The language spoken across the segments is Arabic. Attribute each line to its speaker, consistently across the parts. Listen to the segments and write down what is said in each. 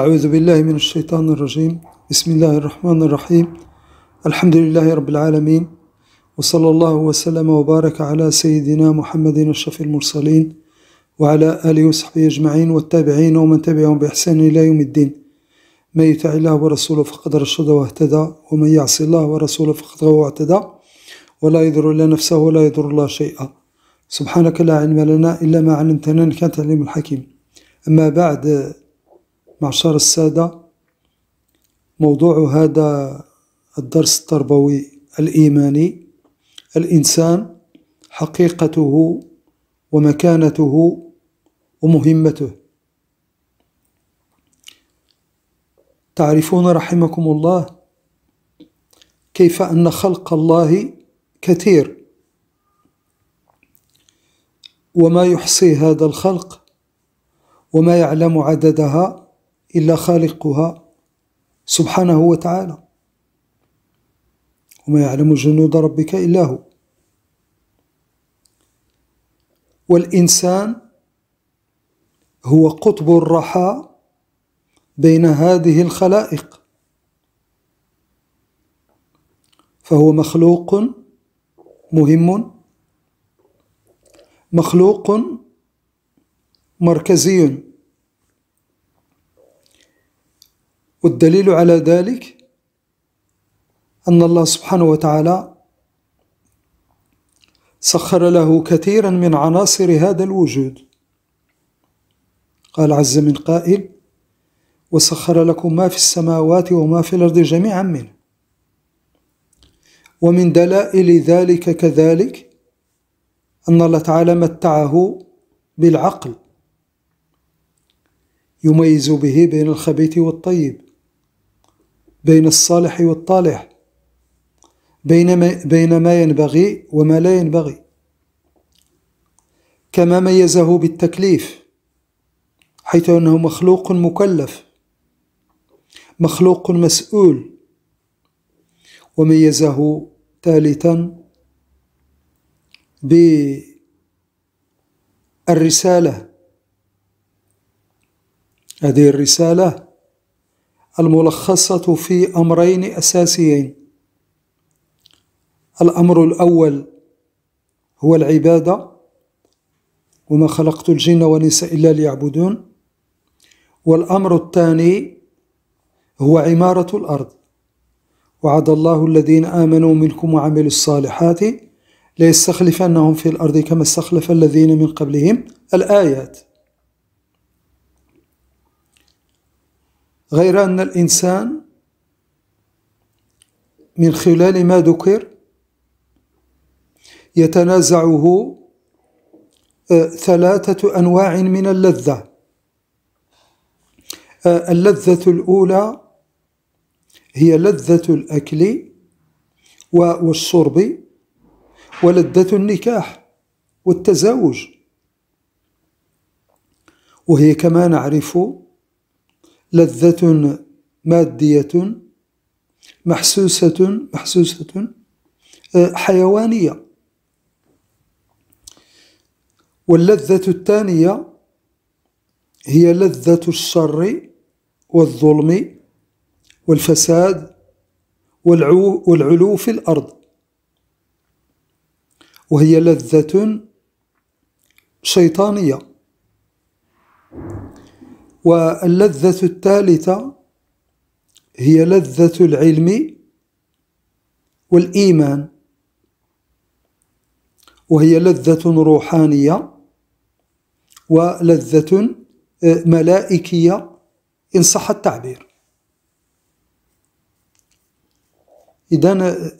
Speaker 1: أعوذ بالله من الشيطان الرجيم بسم الله الرحمن الرحيم الحمد لله رب العالمين وصلى الله وسلم وبارك على سيدنا محمد الشفي المرسلين وعلى آله وصحبه أجمعين والتابعين ومن تبعهم بإحسان إلى يوم الدين من يطع الله ورسوله فقد رشد واهتدى ومن يعص الله ورسوله فقد غوى واعتدى ولا يضر إلا نفسه ولا يضر الله شيئا سبحانك لا علم لنا إلا ما علمتنا إنك أنت الحكيم أما بعد معشر السادة موضوع هذا الدرس التربوي الإيماني الإنسان حقيقته ومكانته ومهمته تعرفون رحمكم الله كيف أن خلق الله كثير وما يحصي هذا الخلق وما يعلم عددها إلا خالقها سبحانه وتعالى وما يعلم جنود ربك إلا هو والإنسان هو قطب الرحى بين هذه الخلائق فهو مخلوق مهم مخلوق مركزي والدليل على ذلك أن الله سبحانه وتعالى سخر له كثيرا من عناصر هذا الوجود قال عز من قائل وسخر لكم ما في السماوات وما في الأرض جميعا منه ومن دلائل ذلك كذلك أن الله تعالى متعه بالعقل يميز به بين الخبيث والطيب بين الصالح والطالح بين ما, بين ما ينبغي وما لا ينبغي كما ميزه بالتكليف حيث أنه مخلوق مكلف مخلوق مسؤول وميزه ثالثا بالرسالة هذه الرسالة الملخصة في أمرين أساسيين الأمر الأول هو العبادة وما خلقت الجن والنساء إلا ليعبدون والأمر الثاني هو عمارة الأرض وعد الله الذين آمنوا منكم وعملوا الصالحات ليستخلفنهم في الأرض كما استخلف الذين من قبلهم الآيات غير أن الإنسان من خلال ما ذكر يتنازعه آه، ثلاثة أنواع من اللذة آه، اللذة الأولى هي لذة الأكل والشرب ولذة النكاح والتزاوج وهي كما نعرف لذة مادية محسوسة محسوسة آه، حيوانية واللذة الثانية هي لذة الشر والظلم والفساد والعلو في الأرض وهي لذة شيطانية واللذة الثالثة هي لذة العلم والإيمان وهي لذة روحانية ولذة آه، ملائكية إن صح التعبير إذا آه،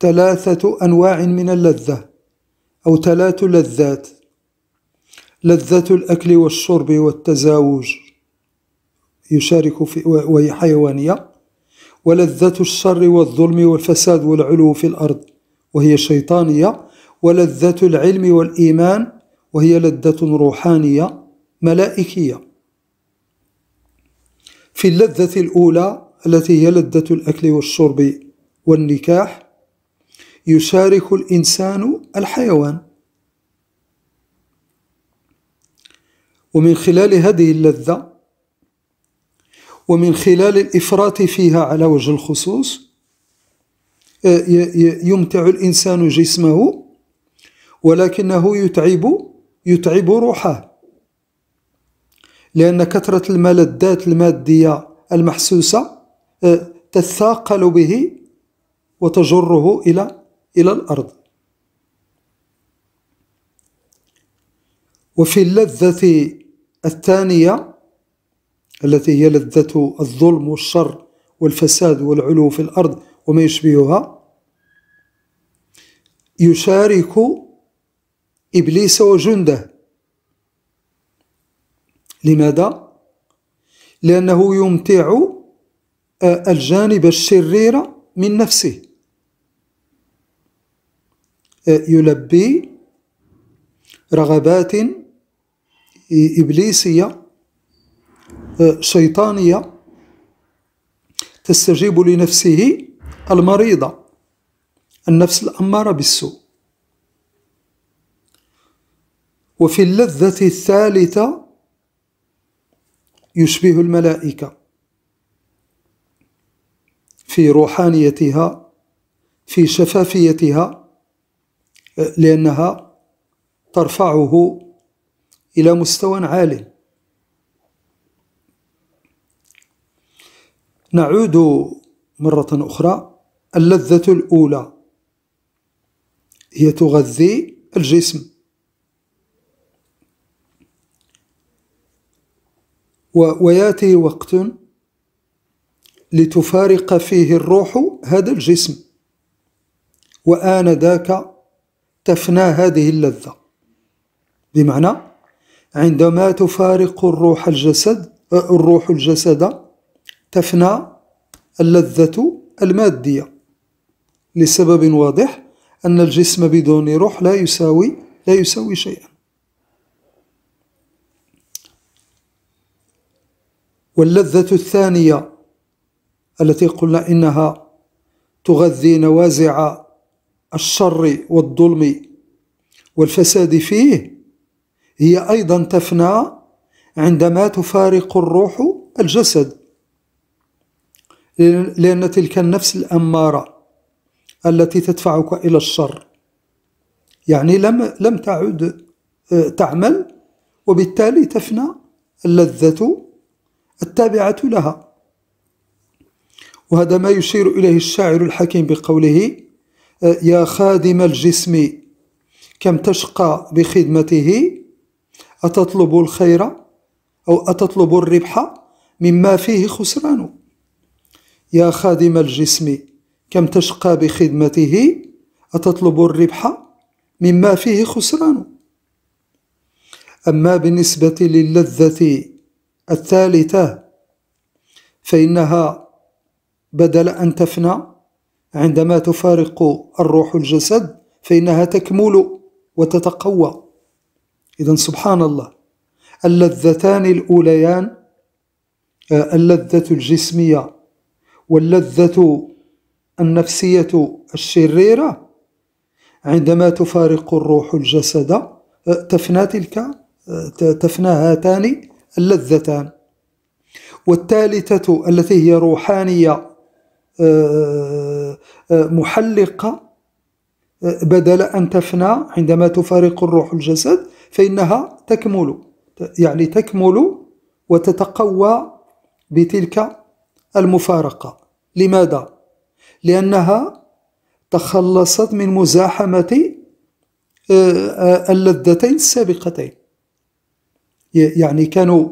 Speaker 1: ثلاثة أنواع من اللذة أو ثلاث لذات لذة الأكل والشرب والتزاوج يشارك في وهي حيوانية ولذة الشر والظلم والفساد والعلو في الأرض وهي شيطانية ولذة العلم والإيمان وهي لذة روحانية ملائكية في اللذة الأولى التي هي لذة الأكل والشرب والنكاح يشارك الإنسان الحيوان ومن خلال هذه اللذة ومن خلال الإفراط فيها على وجه الخصوص آه، يمتع الإنسان جسمه ولكنه يتعب يتعب روحه لأن كثرة الملذات المادية المحسوسة آه، تثاقل به وتجره إلى إلى الأرض وفي اللذة الثانية التي هي لذة الظلم والشر والفساد والعلو في الأرض وما يشبهها يشارك إبليس وجنده لماذا؟ لأنه يمتع الجانب الشرير من نفسه يلبي رغبات إبليسية شيطانية تستجيب لنفسه المريضة النفس الأمارة بالسوء وفي اللذة الثالثة يشبه الملائكة في روحانيتها في شفافيتها لأنها ترفعه إلى مستوى عال نعود مرة أخرى اللذة الأولى هي تغذي الجسم وياتي وقت لتفارق فيه الروح هذا الجسم وآن ذاك تفنى هذه اللذة بمعنى عندما تفارق الروح الجسد الروح الجسد تفنى اللذة المادية لسبب واضح أن الجسم بدون روح لا يساوي لا يساوي شيئا واللذة الثانية التي قلنا إنها تغذي نوازع الشر والظلم والفساد فيه هي أيضا تفنى عندما تفارق الروح الجسد لأن تلك النفس الأمارة التي تدفعك إلى الشر يعني لم لم تعد آه، تعمل وبالتالي تفنى اللذة التابعة لها وهذا ما يشير إليه الشاعر الحكيم بقوله آه، يا خادم الجسم كم تشقى بخدمته أتطلب الخير أو أتطلب الربح مما فيه خسران يا خادم الجسم كم تشقى بخدمته أتطلب الربح مما فيه خسران أما بالنسبة للذة الثالثة فإنها بدل أن تفنى عندما تفارق الروح الجسد فإنها تكمل وتتقوى إذا سبحان الله اللذتان الأوليان آه، اللذة الجسمية واللذة النفسية الشريرة عندما تفارق الروح الجسد آه، تفنى تلك آه، تفنى هاتان اللذتان والثالثة التي هي روحانية محلقة بدل أن تفنى عندما تفارق الروح الجسد فإنها تكمل يعني تكمل وتتقوى بتلك المفارقة لماذا؟ لأنها تخلصت من مزاحمة آه، اللذتين السابقتين يعني كانوا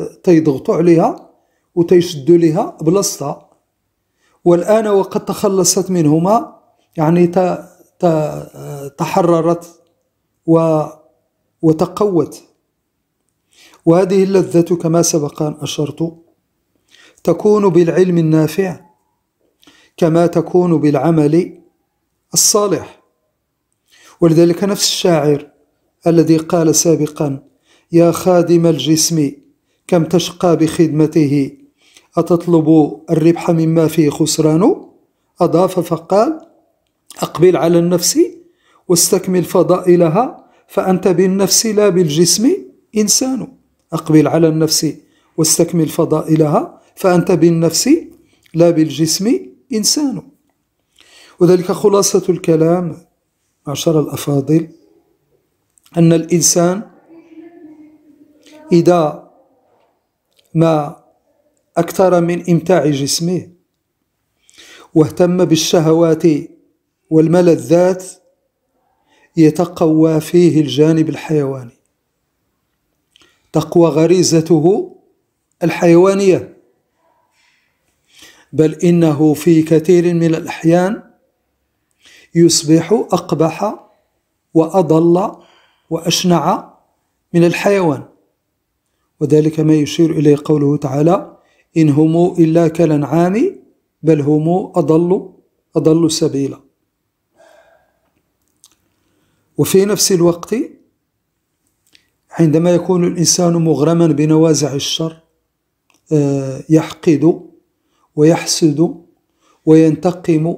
Speaker 1: آه، تيضغطوا عليها وتيشدوا لها بلاصتها والآن وقد تخلصت منهما يعني آه، تحررت و وتقوت وهذه اللذة كما سبق أن أشرت تكون بالعلم النافع كما تكون بالعمل الصالح ولذلك نفس الشاعر الذي قال سابقا يا خادم الجسم كم تشقى بخدمته أتطلب الربح مما فيه خسران أضاف فقال أقبل على النفس واستكمل فضائلها فأنت بالنفس لا بالجسم إنسان أقبل على النفس واستكمل فضائلها فأنت بالنفس لا بالجسم إنسان وذلك خلاصة الكلام معشر الأفاضل أن الإنسان إذا ما أكثر من إمتاع جسمه واهتم بالشهوات والملذات يتقوى فيه الجانب الحيواني تقوى غريزته الحيوانيه بل انه في كثير من الاحيان يصبح اقبح واضل واشنع من الحيوان وذلك ما يشير اليه قوله تعالى ان هم الا كالانعام بل هم اضل اضل سبيلا وفي نفس الوقت عندما يكون الإنسان مغرما بنوازع الشر آه، يحقد ويحسد وينتقم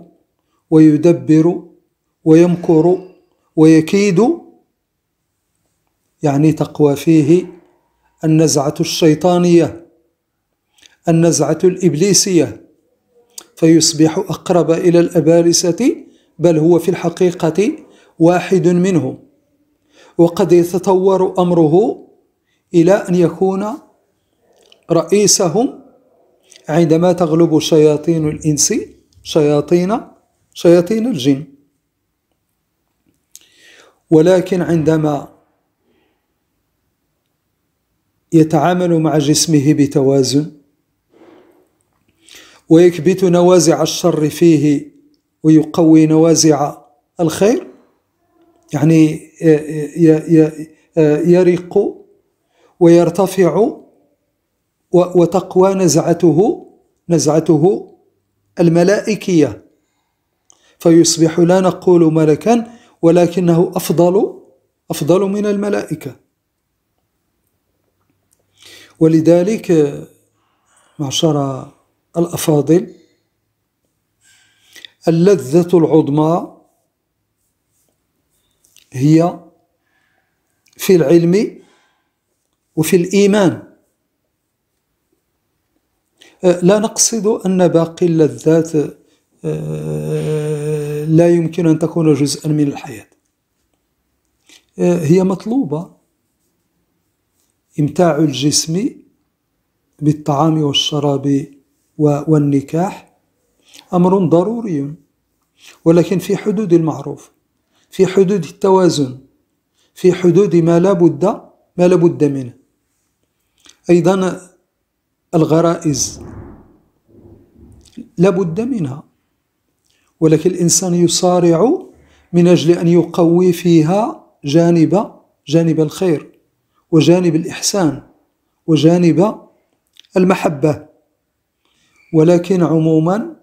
Speaker 1: ويدبر ويمكر ويكيد يعني تقوى فيه النزعة الشيطانية النزعة الإبليسية فيصبح أقرب إلى الأبالسة بل هو في الحقيقة واحد منه وقد يتطور أمره إلى أن يكون رئيسهم عندما تغلب شياطين الإنس شياطين شياطين الجن ولكن عندما يتعامل مع جسمه بتوازن ويكبت نوازع الشر فيه ويقوي نوازع الخير يعني آه، آه، آه، يرق ويرتفع وتقوى نزعته نزعته الملائكية فيصبح لا نقول ملكا ولكنه أفضل أفضل من الملائكة ولذلك معشر الأفاضل اللذة العظمى هي في العلم وفي الإيمان أه، لا نقصد أن باقي اللذات أه، لا يمكن أن تكون جزءا من الحياة أه، هي مطلوبة إمتاع الجسم بالطعام والشراب والنكاح أمر ضروري ولكن في حدود المعروف في حدود التوازن في حدود ما لا بد ما لا بد منه أيضا الغرائز لا بد منها ولكن الإنسان يصارع من أجل أن يقوي فيها جانب جانب الخير وجانب الإحسان وجانب المحبة ولكن عموما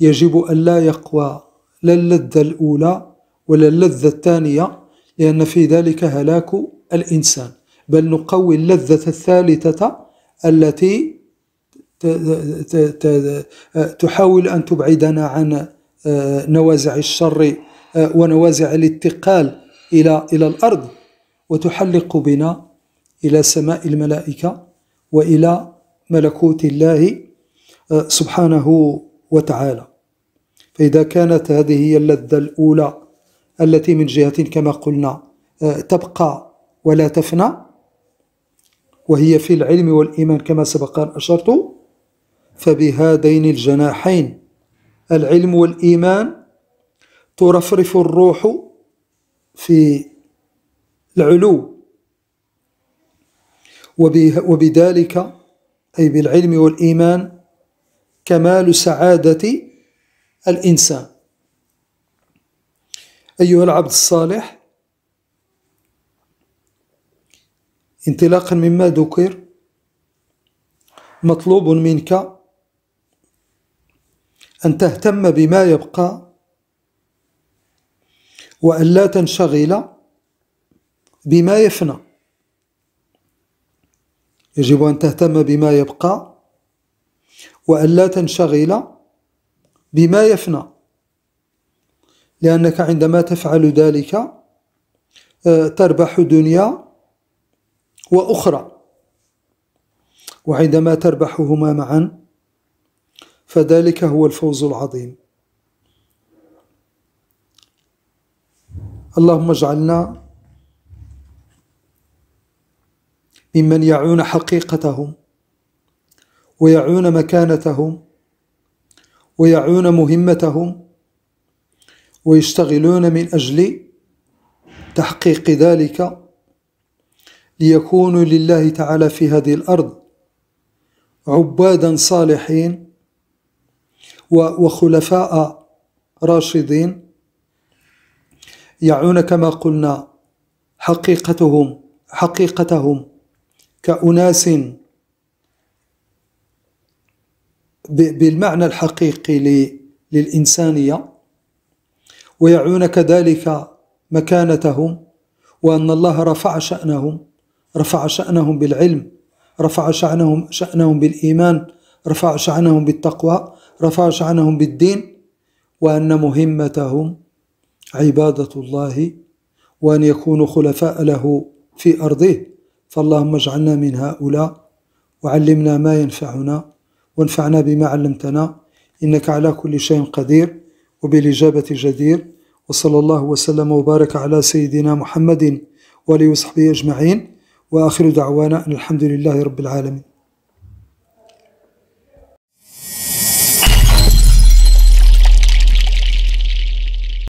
Speaker 1: يجب أن لا يقوى لا اللذة الأولى ولا اللذة الثانية لأن في ذلك هلاك الإنسان بل نقوي اللذة الثالثة التي تحاول أن تبعدنا عن آه، نوازع الشر آه، ونوازع الاتقال إلى إلى الأرض وتحلق بنا إلى سماء الملائكة وإلى ملكوت الله آه، سبحانه وتعالى فإذا كانت هذه هي اللذة الأولى التي من جهة كما قلنا آه، تبقى ولا تفنى وهي في العلم والإيمان كما سبق أن أشرت فبهذين الجناحين العلم والإيمان ترفرف الروح في العلو وبذلك أي بالعلم والإيمان كمال سعادة الإنسان أيها العبد الصالح انطلاقا مما ذكر مطلوب منك أن تهتم بما يبقى وأن لا تنشغل بما يفنى يجب أن تهتم بما يبقى وأن لا تنشغل بما يفنى لأنك عندما تفعل ذلك آه، تربح دنيا وأخرى وعندما تربحهما معا فذلك هو الفوز العظيم اللهم اجعلنا ممن يعون حقيقتهم ويعون مكانتهم ويعون مهمتهم ويشتغلون من أجل تحقيق ذلك ليكونوا لله تعالى في هذه الأرض عبادا صالحين وخلفاء راشدين يعون كما قلنا حقيقتهم حقيقتهم كأناس بالمعنى الحقيقي للإنسانية ويعون كذلك مكانتهم وأن الله رفع شأنهم رفع شأنهم بالعلم رفع شأنهم شأنهم بالإيمان رفع شأنهم بالتقوى رفع شأنهم بالدين وأن مهمتهم عبادة الله وأن يكونوا خلفاء له في أرضه فاللهم اجعلنا من هؤلاء وعلمنا ما ينفعنا وانفعنا بما علمتنا إنك على كل شيء قدير وبالإجابة جدير وصلى الله وسلم وبارك على سيدنا محمد وآله وصحبه أجمعين وآخر دعوانا أن الحمد لله رب العالمين